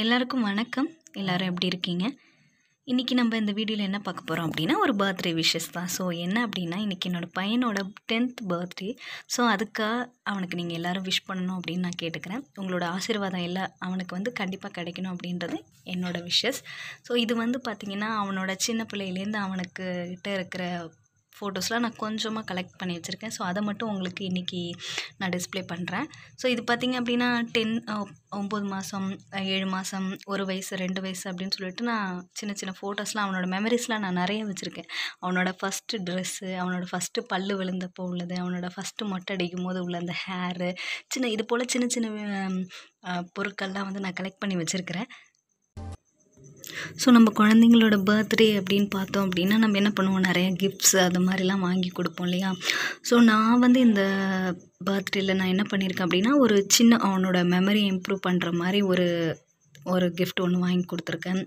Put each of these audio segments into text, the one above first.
எல்லாருக்கும் வணக்கம் எல்லோரும் எப்படி இருக்கீங்க இன்றைக்கி நம்ம இந்த வீடியோவில் என்ன பார்க்க போகிறோம் அப்படின்னா ஒரு பர்த்டே விஷஸ் தான் ஸோ என்ன அப்படின்னா இன்றைக்கி என்னோடய பையனோட டென்த் பர்த்டே ஸோ அதுக்காக அவனுக்கு நீங்கள் எல்லோரும் விஷ் பண்ணணும் அப்படின்னு நான் கேட்டுக்கிறேன் உங்களோட ஆசீர்வாதம் எல்லாம் அவனுக்கு வந்து கண்டிப்பாக கிடைக்கணும் அப்படின்றது என்னோடய விஷஸ் ஸோ இது வந்து பார்த்திங்கன்னா அவனோட சின்ன பிள்ளையிலேருந்து அவனுக்கு கிட்டே இருக்கிற ஃபோட்டோஸ்லாம் நான் கொஞ்சமாக கலெக்ட் பண்ணி வச்சுருக்கேன் ஸோ அதை மட்டும் உங்களுக்கு இன்றைக்கி நான் டிஸ்பிளே பண்ணுறேன் ஸோ இது பார்த்திங்க அப்படின்னா டென் ஒம்பது மாதம் ஏழு மாதம் ஒரு வயசு ரெண்டு வயசு அப்படின்னு சொல்லிட்டு நான் சின்ன சின்ன ஃபோட்டோஸ்லாம் அவனோட மெமரிஸ்லாம் நான் நிறைய வச்சுருக்கேன் அவனோட ஃபஸ்ட்டு ட்ரெஸ்ஸு அவனோட ஃபஸ்ட்டு பல்லு விழுந்தப்போ உள்ளது அவனோட ஃபஸ்ட்டு மொட்டை அடிக்கும் போது உள்ள அந்த ஹேரு சின்ன இது போல் சின்ன சின்ன பொருட்கள்லாம் வந்து நான் கலெக்ட் பண்ணி வச்சுருக்கிறேன் ஸோ நம்ம குழந்தைங்களோட பர்த்டே அப்படின்னு பார்த்தோம் அப்படின்னா நம்ம என்ன பண்ணுவோம் நிறைய கிஃப்ட்ஸ் அது மாதிரிலாம் வாங்கி கொடுப்போம் இல்லையா ஸோ நான் வந்து இந்த பர்த்டேயில் நான் என்ன பண்ணியிருக்கேன் அப்படின்னா ஒரு சின்ன அவனோட மெமரி இம்ப்ரூவ் பண்ணுற மாதிரி ஒரு ஒரு கிஃப்ட் ஒன்று வாங்கி கொடுத்துருக்கேன்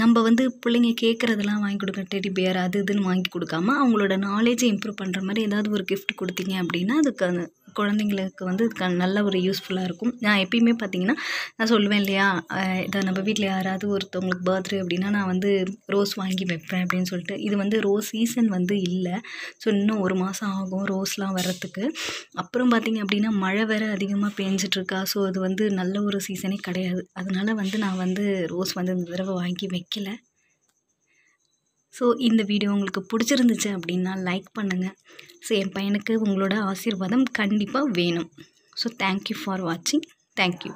நம்ம வந்து பிள்ளைங்க கேட்குறதெல்லாம் வாங்கி கொடுக்க டெடி பியர் அது இதுன்னு வாங்கி கொடுக்காம அவங்களோட நாலேஜை இம்ப்ரூவ் பண்ணுற மாதிரி ஏதாவது ஒரு கிஃப்ட் கொடுத்தீங்க அப்படின்னா அதுக்கு குழந்தைங்களுக்கு வந்து இதுக்கு நல்ல ஒரு யூஸ்ஃபுல்லாக இருக்கும் நான் எப்பயுமே பார்த்தீங்கன்னா நான் சொல்லுவேன் இல்லையா இதை நம்ம வீட்டில் யாராவது ஒருத்தவங்களுக்கு பர்த்டே அப்படின்னா நான் வந்து ரோஸ் வாங்கி வைப்பேன் அப்படின்னு சொல்லிட்டு இது வந்து ரோஸ் சீசன் வந்து இல்லை ஸோ இன்னும் ஒரு மாதம் ஆகும் ரோஸ்லாம் வர்றதுக்கு அப்புறம் பார்த்திங்க அப்படின்னா மழை வேறு அதிகமாக பேஞ்சிட்ருக்கா ஸோ அது வந்து நல்ல ஒரு சீசனே கிடையாது அதனால் வந்து நான் வந்து ரோஸ் வந்து இந்த தடவை வாங்கி வைக்கல ஸோ இந்த வீடியோ உங்களுக்கு பிடிச்சிருந்துச்சு அப்படின்னா லைக் பண்ணுங்கள் ஸோ என் பையனுக்கு உங்களோட ஆசீர்வாதம் கண்டிப்பாக வேணும் ஸோ தேங்க்யூ ஃபார் வாட்சிங் தேங்க்யூ